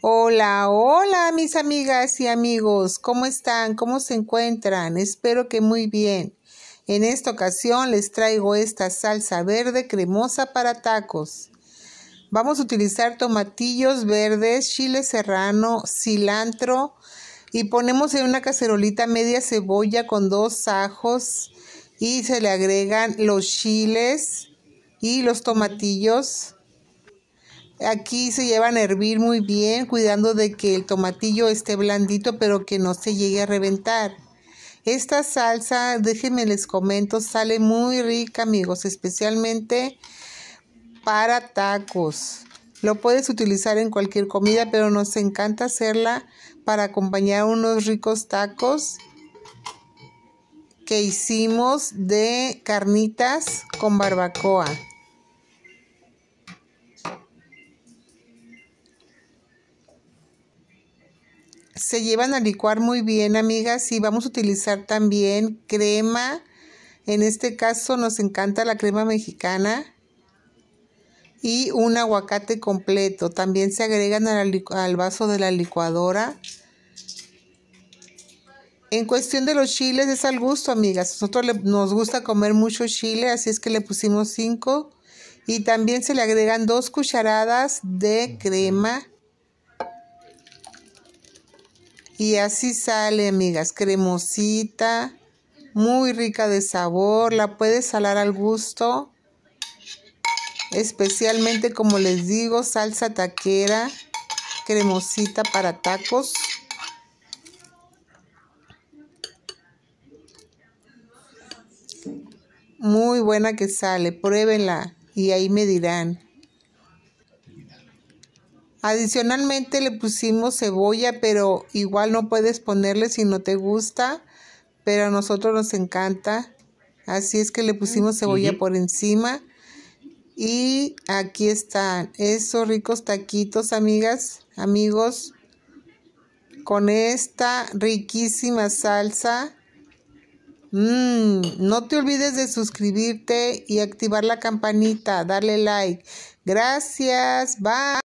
Hola, hola mis amigas y amigos, ¿cómo están? ¿Cómo se encuentran? Espero que muy bien. En esta ocasión les traigo esta salsa verde cremosa para tacos. Vamos a utilizar tomatillos verdes, chile serrano, cilantro y ponemos en una cacerolita media cebolla con dos ajos y se le agregan los chiles y los tomatillos Aquí se llevan a hervir muy bien, cuidando de que el tomatillo esté blandito, pero que no se llegue a reventar. Esta salsa, déjenme les comento, sale muy rica, amigos, especialmente para tacos. Lo puedes utilizar en cualquier comida, pero nos encanta hacerla para acompañar unos ricos tacos que hicimos de carnitas con barbacoa. se llevan a licuar muy bien, amigas, y vamos a utilizar también crema. En este caso nos encanta la crema mexicana y un aguacate completo. También se agregan al, vaso de la licuadora. En cuestión de los chiles, es al gusto, amigas. Nosotros nos gusta comer mucho chile, así es que le pusimos 5. Y también se le agregan dos cucharadas de crema y así sale, amigas, cremosita, muy rica de sabor, la puedes salar al gusto. Especialmente, como les digo, salsa taquera, cremosita para tacos. Muy buena que sale, pruébenla y ahí me dirán. Adicionalmente le pusimos cebolla, pero igual no puedes ponerle si no te gusta, pero a nosotros nos encanta. Así es que le pusimos cebolla por encima. Y aquí están esos ricos taquitos, amigas, amigos, con esta riquísima salsa. Mm, no te olvides de suscribirte y activar la campanita, darle like. Gracias, bye.